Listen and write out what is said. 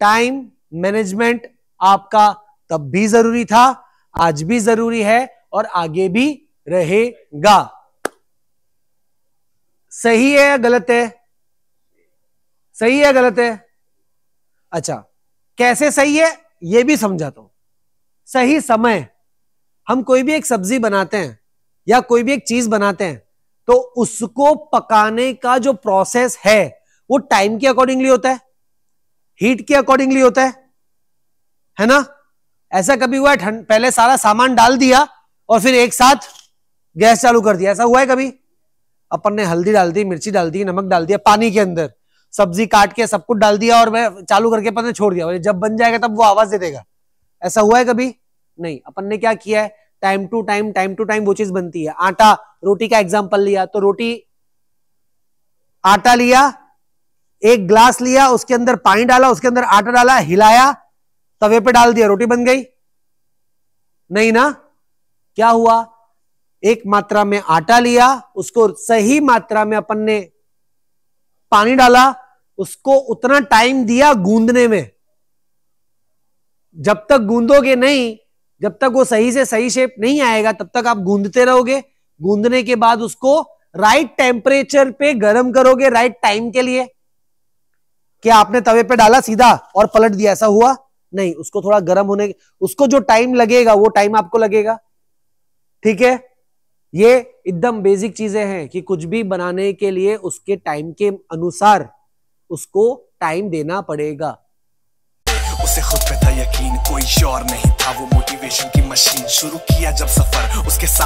time management आपका तब भी जरूरी था आज भी जरूरी है और आगे भी रहेगा सही है या गलत है सही है गलत है अच्छा कैसे सही है ये भी समझाता हूं सही समय हम कोई भी एक सब्जी बनाते हैं या कोई भी एक चीज बनाते हैं तो उसको पकाने का जो प्रोसेस है वो टाइम के अकॉर्डिंगली होता है हीट के अकॉर्डिंगली होता है है ना ऐसा कभी हुआ है पहले सारा सामान डाल दिया और फिर एक साथ गैस चालू कर दिया ऐसा हुआ है कभी अपन ने हल्दी डाल दी मिर्ची डाल दी नमक डाल दिया पानी के अंदर सब्जी काट के सब कुछ डाल दिया और वह चालू करके अपन ने छोड़ दिया जब बन जाएगा तब वो आवाज दे देगा ऐसा हुआ है कभी नहीं अपन ने क्या किया है time to time time to time वो चीज बनती है आटा रोटी का एग्जाम्पल लिया तो रोटी आटा लिया एक ग्लास लिया उसके अंदर पानी डाला उसके अंदर आटा डाला हिलाया तवे पे डाल दिया रोटी बन गई नहीं ना क्या हुआ एक मात्रा में आटा लिया उसको सही मात्रा में अपन ने पानी डाला उसको उतना टाइम दिया गूंदने में जब तक गूंदोगे नहीं जब तक वो सही से सही शेप नहीं आएगा तब तक आप गूंदते रहोगे गूंदने के बाद उसको राइट टेम्परेचर पे गर्म करोगे राइट टाइम के लिए कि आपने तवे पे डाला सीधा और पलट दिया ऐसा हुआ नहीं उसको थोड़ा गर्म होने उसको जो टाइम लगेगा वो टाइम आपको लगेगा ठीक है ये एकदम बेसिक चीजें हैं कि कुछ भी बनाने के लिए उसके टाइम के अनुसार उसको टाइम देना पड़ेगा उसे खुद पे था यकीन कोई और नहीं था वो मोटिवेशन की मशीन शुरू किया जब सफर उसके